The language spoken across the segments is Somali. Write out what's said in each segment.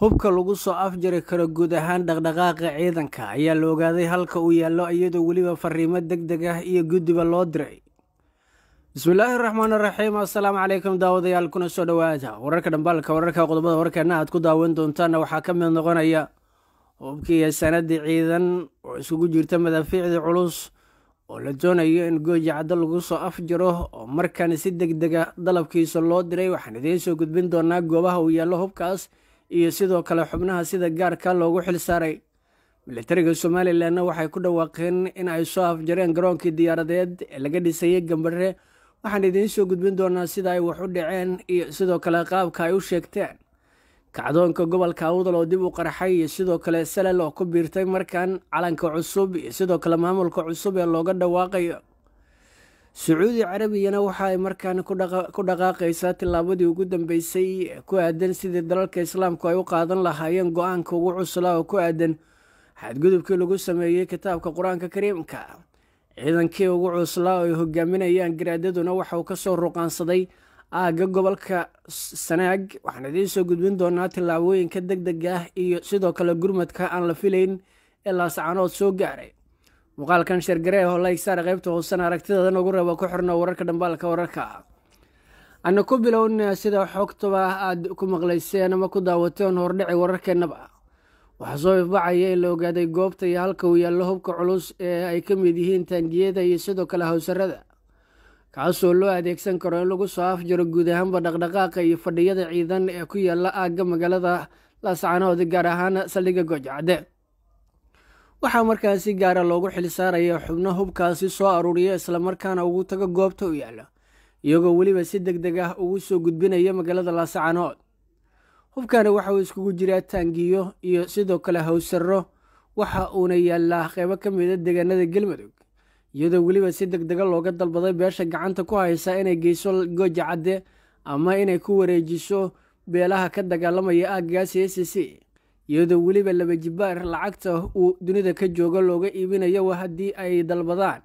hubka lagu soo afjari karo guud ahaan dhaqdhaqaaqa ciidanka ayaa la ogaaday halka uu yaallo iyadoo weliba fariimo deg deg ah iyo guddiba loo diray bismillaahi raxmaani raxiim assalaamu calaykum daawadayaal kuna soo dhowaada wararka dhambaalka wararka qodobada warkeena aad ku daawan doontaanna waxaa ka mid noqonaya hubkii sanadii ciidan oo isugu jirta madaafiicdii culus oo la doonayo in goojicaddo lagu soo afjaro oo markan si deg dega ah dalabkiisa loo diray waxaan idiin soo gudbin doonaa goobaha uu yaallo hubkaas iyo sidoo kale xubnaha sida gaarka loogu xil saaray milatariga somalilanna waxay ku dhawaaqeen in ay soo afjareen garoonkii diyaaradeed ee laga dhisayay gambare waxaan idiin soo gudbin doonaa sida ay wax u dhaceen iyo sidoo kale qaabka ay u sheegteen kacdoonka gobolka awdal oo dib u qarxay iyo sidoo kale salal oo ku biirtay markan calanka cusub iyo sidoo kale maamulka cusub ee looga dhawaaqayo sacuudi carabiyana waxa ay markaan ku dhaqaaqaysaa tillaabadii ugu dambeysay ku aadan sidii dalalka islaamku ay u qaadan lahaayeen go-aanka ugu cuslaa oo ku aadan xadgudubkii lagu sameeyey kitaabka qur-aanka kariimka ciidankii ugu cuslaa oo ay hogaaminayaan garaadaduna waxa uu kasoo ruqaansaday aaga gobolka sanaag waxaan idiin soo gudbin doonaa tillaabooyinka deg deg ah iyo sidoo kale gurmadka aan la filayn ee laascanood soo gaaray muuqaalkan sheergareeho laysar qaybta hoosan aragtideeda noogu reeba ku xirno wararka dhambaalka wararka aana ku bilowna sida xogtaba aad ku maqlayseen ama ku daawateen hordhici wararkeennaba waxaa soo ifbacaya in la ogaaday goobta iyo halka uu yaallo hubka culus ee ay ka mid yihiin taangiyada iyo sidoo kale hawsarada kaasoo loo adeegsan karo in lagu soo afjaro guud ahaanba dhaqdhaqaaqa iyo fadhiyada ciidan ee ku yaalla aagga magaalada laascanood gaar ahaan saldhigga goojacadde waxaa markaa si gaara loogu xilsaaraya xubno hubkaasi soo aruuriya islamarkaana ugu tago goobta u yaalla iyagoo weliba si deg deg ah ugu soo gudbinaya magaalada laasacanood hubkani waxa uu iskugu jiraa taangiyo iyo sidoo kale hawsarro waxa uuna yaallaa qeybo ka mida ah deegaanada galmudug iyadoo weliba si deg dega ah looga dalbaday beesha gacanta ku haysa inay geyso gooja cadde ama inay ku wareejiso beelaha ka dagaalamaya aagaasi s iyadoo weliba laba jibaar lacagta uu dunida ka joogo looga iibinayo haddii ay dalbadaan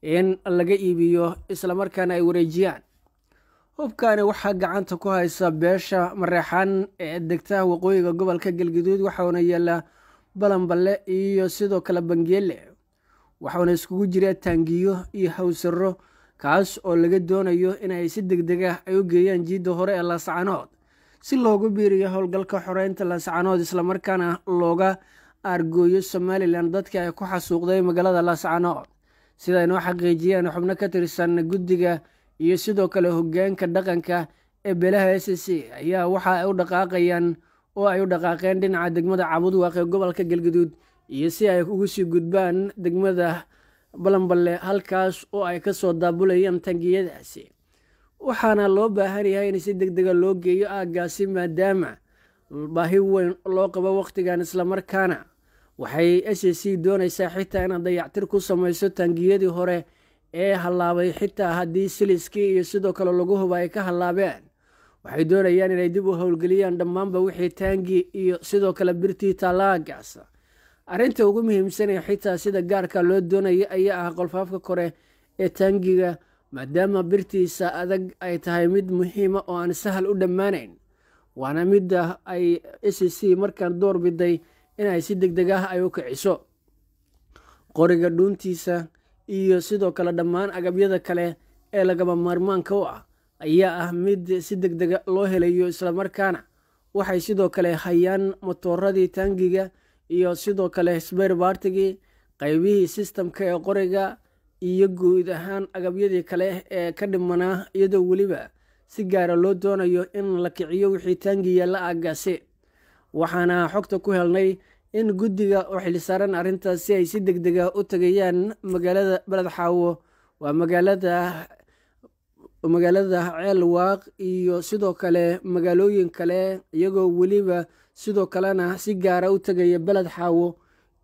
in laga iibiyo islamarkaana ay wareejiyaan hubkaani waxaa gacanta ku haysa beesha mareexaan ee degta waqooyiga gobolka galgaduud waxauna yaallaa balanballe iyo sidoo kale bangeele waxauna iskugu jira taangiyo iyo hawsaro kaas oo laga doonayo inay si deg deg ah ay u geeyaan jiidda hore ee laascanood si loogu biiriyo howlgalka xoreynta laascanood islamarkaana looga aargooyo somalilan dadka ay ku xasuuqday magaalada laascanood sida noo xaqiijiyeen xubno ka tirsan guddiga iyo sidoo kale hogaanka dhaqanka ee belaha c c ayaa waxa ay u dhaqaaqayaan oo ay u dhaqaaqeen dhinaca degmada cabudwaaq ee gobolka galguduud iyo si ay ugu sii gudbaan degmada balanballe halkaas oo ay ka soo daabulayaan tangiyadaasi waxaana loo baahan yahay in si deg dega ah loo geeyo aaggaasi maadaama baahi weyn loo qabo wakhtigan islamarkaana waxay s c doonaysaa xitaa inaad dayactir ku samayso taangiyadii hore ee hallaabay xitaa haddii siliskii iyo sidoo kale lagu laguhuba ay ka hallaabeen waxay doonayaan inay dib u howlgeliyaan dhammaanba wixii taangi iyo sidoo kale birtii taalaagaas arrinta ugu muhiimsan ee xitaa sida gaarka loo doonaya ayaa ah qolfaafka kore ee taangiga maadaama birtiisa adag ay tahay mid muhiima ah oo aan sahal u dhammaanayn waana midda ah ay s e c markaan door biday inay si deg deg ah ay u kiciso qoriga dhuuntiisa iyo sidoo kale dhammaan agabyada kale ee lagaba maarmaanka u ah ayaa ah mid si deg dega ah loo helayo islamarkaana waxay sidoo kale hayaan matooradii taangiga iyo sidoo kale sberbartigii qaybihii sistamka ee qoriga iyo guud ahaan agabyadii kale ee ka dhimanaa iyadoo weliba si gaara loo doonayo in la kiciyo wixii taangi yaalla aaggaasi waxaana xogta ku helnay in guddiga oo xilsaaran arrintaasi ay si deg dega ah u tegayaan magaalada beled xaawo waa magaalada ceel waaq iyo sidoo kale magaalooyin kale iyagoo weliba sidoo kalena si gaara u tegaya beled xaawo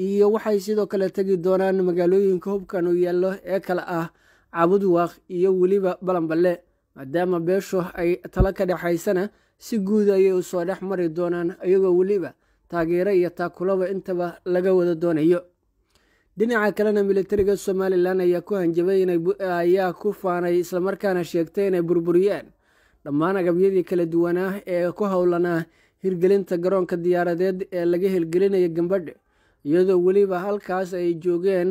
iyo waxay sidoo kale tegi doonaan magaalooyinka hubkan uu yaallo ee kale ah cabudwaaq iyo weliba balanballe maadaama beeshu ay talo ka dhexaysana si guud ayay u soo dhex mari doonaan iyagoo weliba taageero iyo taakulaba intaba laga wada doonayo dhinaca kalena militariga somalilan ayaa ku hanjabay ayaa ku faanay islamarkaana sheegtay inay burburiyeen dhammaan agabyadii kala duwanaa ee ku howlanaa hirgelinta garoonka diyaaradeed ee laga hirgelinayo gambadhe iyadoo weliba halkaas ay joogeen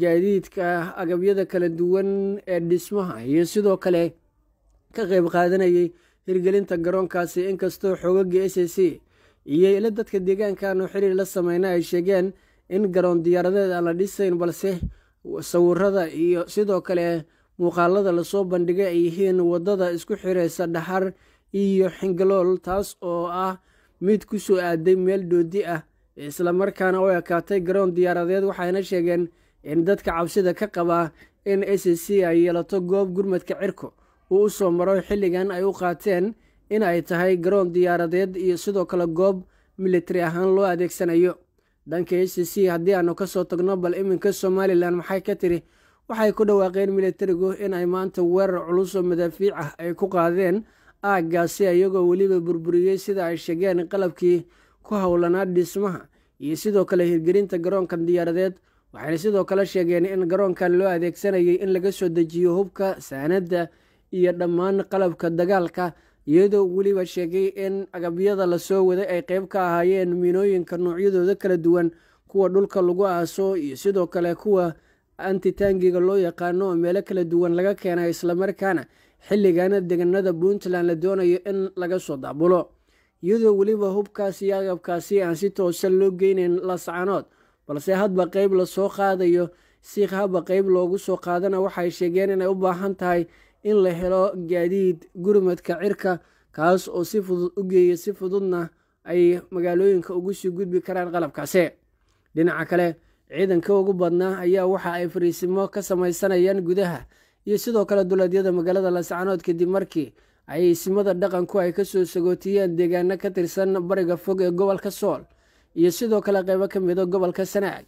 gaadiidka agabyada kala duwan ee dhismaha iyo sidoo kale ka qayb qaadanayay hirgelinta garoonkaasi inkastoo xoogaga s a iyo ila dadka deegaankaanu xiriir la sameyna ay sheegeen in garoon diyaaradeed aan la dhisayn balse sawirada iyo sidoo kale muuqaalada lasoo bandhigay ay yihiin waddada isku xireysa dhaxar iyo xingalool taas oo ah mid kusoo aaday meel dhoodi ah isla markaana u ekaatay garoon diyaaradeed waxayna sheegeen in dadka cabsida ka qabaa in s c ay yeelato goob gurmadka cirku uu u soo maro xilligan ay u qaateen in ay tahay garoon diyaaradeed iyo sidoo kale goob militari ahaan loo adeegsanayo dhanka s c haddii aannu ka soo tagno bal iminka somalilan maxay ka tiri waxay ku dhawaaqeen militarigu in ay maanta weerar culus oo madaafiic ah ay ku qaadeen aaggaasi iyagoo weliba burburiyey sida ay sheegeen qalabkii ku howlanaa dhismaha iyo sidoo kale hirgelinta garoonkan diyaaradeed waxayna sidoo kale sheegeen in garoonkan loo adeegsanayay in laga soo dejiyo hubka saanadda iyo dhammaan qalabka dagaalka iyadoo weliba sheegay in agabyada lasoo waday ay qeyb ka ahaayeen miinooyinka noocyadooda kala duwan kuwa dhulka lagu aaso iyo sidoo kale kuwa antitaangiga loo yaqaano oo meelo kala duwan laga keena islamarkaana xilligana deganada puntland la doonayo in laga soo daabulo iyadoo weliba hubkaasi iyo agabkaasi aan si toosa loo geynayn lascanood balse hadba qeyb lasoo qaadayo siikh haba qayb loogu soo qaadana waxay sheegeen inay u baahan tahay in la helo gaadiid gurmadka cirka kaas oo si fudud u geeya si fududna ay magaalooyinka ugu sii gudbi karaan qalabkaase dhinaca kale ciidanka ugu badnaa ayaa waxa ay fariisimo ka samaysanayaan gudaha iyo sidoo kale duleedyada magaalada lascanood kadib markii ayay isimada dhaqanku ay ka soo sagootiyeen deegaano ka tirsan bariga fog ee gobolka sool iyo sidoo kale qeybo ka mida ah gobolka sanaag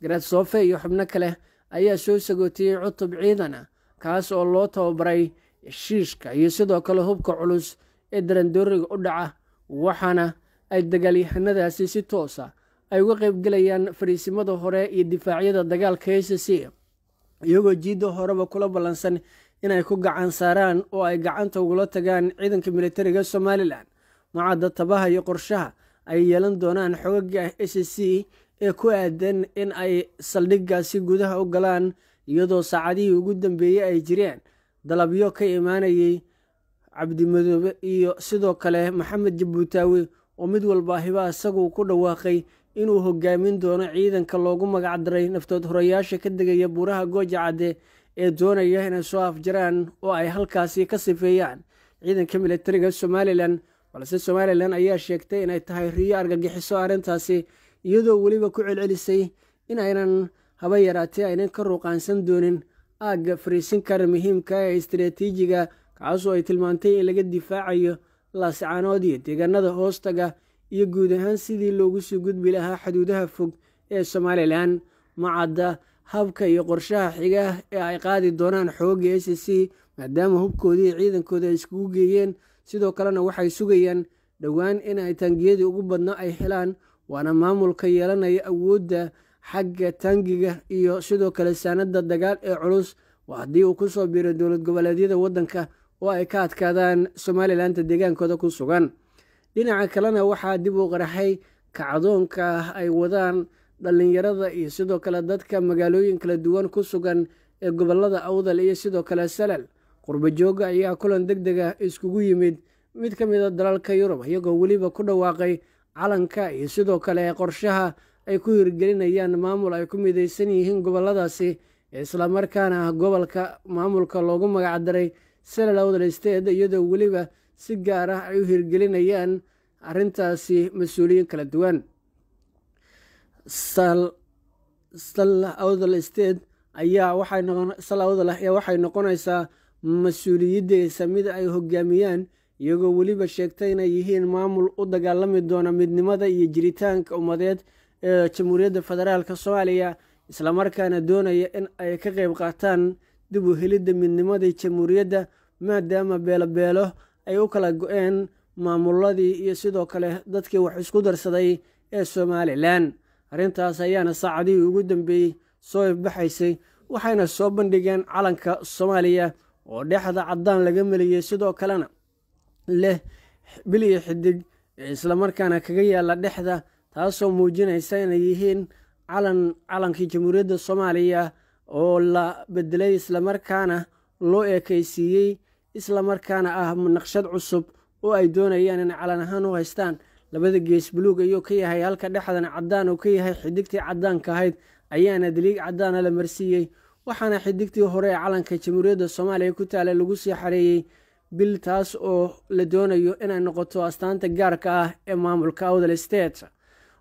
garaad soofe iyo xubno kale ayaa soo sagootiyey cutub ciidana kaas oo loo tababaray shiishka iyo sidoo kale hubka culus ee darandooriga u dhaca waxaana ay dagaalyahanadaasi si toosa ah ay uga qayb qaybgelayaan fariisimada hore iyo difaacyada dagaalka s c iyagoo jiidda horeba kula ballansan inay ku gacan saaraan oo ay gacanta ugula tagaan ciidanka militariga somalilan mucadda tabaha iyo qorshaha ay yeelan doonaan xogagii ah s c ee ku aadan in ay saldhiggaasi gudaha u galaan iyadoo saacadihii ugu dambeeyey ay jireen dalabyo ka imaanayay cabdimadoobe iyo sidoo kale maxamed jabuutaawe oo mid walba ahiba isagu ku dhawaaqay inuu hogaamin doono ciidanka loogu magacdaray naftood horayaasha ka degaya buuraha gooja cadde ee doonaya inay soo afjaraan oo ay halkaasi ka sifeeyaan ciidanka milatariga ah somalilan balse somalilan ayaa sheegtay inay tahay riyo argagixiso arrintaasi iyadoo weliba ku celcelisay in aynan haba yaraatee aynan ka ruuqaansan doonin aagga fariisinkan muhiimka ah ee istaraatiijiga kaasoo ay tilmaantay in laga difaacayo laascaanood iyo deegaanada hoostaga iyo guud ahaan sidii loogu sii gudbi lahaa xuduudaha fog ee somalilan macadda habka iyo qorshaha xiga ee ay qaadi doonaan xoogga a c c maadaama hubkoodii iyo ciidankoodi ay iskugu geeyeen sidoo kalena waxay sugayaan dhowaan in ay taangiyadii ugu badno ay helaan waana maamulka yeelanaya awoodda xagga taangiga iyo sidoo kale saanadda dagaal ee culus waa haddii uu kusoo biiro dowlad goboleedyada waddanka oo ay ka adkaadaan somalilanka deegaankooda ku sugan dhinaca kalena waxaa dib u qaraxay kacdoonka ay wadaan dhallinyarada iyo sidoo kale dadka magaalooyin kala duwan ku sugan ee gobollada awdal iyo sidoo kale salal qurbo jooga ayaa kulan deg deg ah iskugu yimid mid ka mid a ah dalalka yurub iyagoo weliba ku dhawaaqay calanka iyo sidoo kale qorshaha ay ku hirgelinayaan maamul ay ku midaysan yihiin gobolladaasi ee islamarkaana ah gobolka maamulka loogu magacdaray salal awdal sted iyadoo weliba si gaar ah ay u hirgelinayaan arrintaasi mas-uuliyiin kala duwan sal ah ayaa waxay noqonaysaa mas-uuliyadeysa mid ay hogaamiyaan iyagoo weliba sheegtay inay yihiin maamul u dagaalami doona midnimada iyo jiritaanka ummadeed ee jamhuuriyadda federaalka soomaaliya islamarkaana doonaya in ay ka qeyb qaataan dib u helidda midnimada jamhuuriyadda maadaama beelobeelo ay u kala go-een maamuladii iyo sidoo kale dadkii wax isku darsaday ee somalilan arrintaas ayaana saacadihii ugu dambeeyey soo ifbaxaysay waxayna soo bandhigeen calanka soomaaliya oo dhexda caddaan laga meliyey sidoo kalena leh bil xidig xidig islamarkaana kaga yaalla dhexda taasoo muujinaysa inay yihiin calan calankii jamhuuriyadda soomaaliya oo la bedelay islamarkaana loo eekaysiiyey islamarkaana ah naqshad cusub oo ay doonayaan inay calan ahaan u haystaan labada gees buluug ayuu ka yahay halka dhexdana cadaan uu ka yahay xidigtii cadaanka ahayd ayaana daliig cadaana la marsiiyey waxaana xidigtii hore ee calanka jamhuuriyadda soomaaliya ku taala lagu sii xareeyey bil taas oo la doonayo inay noqoto astaanta gaarka ah ee maamulka awdal state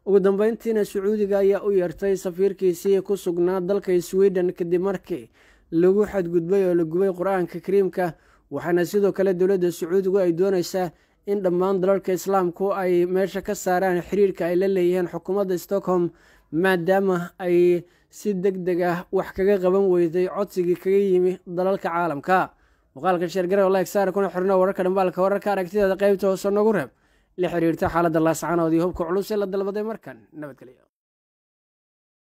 ugu dambeyntiina sacuudiga ayaa u yeertay safiirkiisii ku sugnaa dalka swiden kadib markii lagu xadgudbay oo la gubay qur-aanka kariimka waxaana sidoo kale dowladda sacuudigu ay doonaysaa in dhammaan dalalka islaamku ay meesha ka saaraan xiriirka ay la leeyihiin xukuumadda stockholm maadaama ay si deg deg ah wax kaga qaban weyday codsigii kaga yimi dalalka caalamka muqaalka muuqaalka sheergarow laiksaar kuna xirno wararka dhambaalka wararka aragtideeda qaybta hoose noogu reeb la xiriirta xaaladda laasacaanoodii hubka culus ee la dalbaday markan nabadgelyo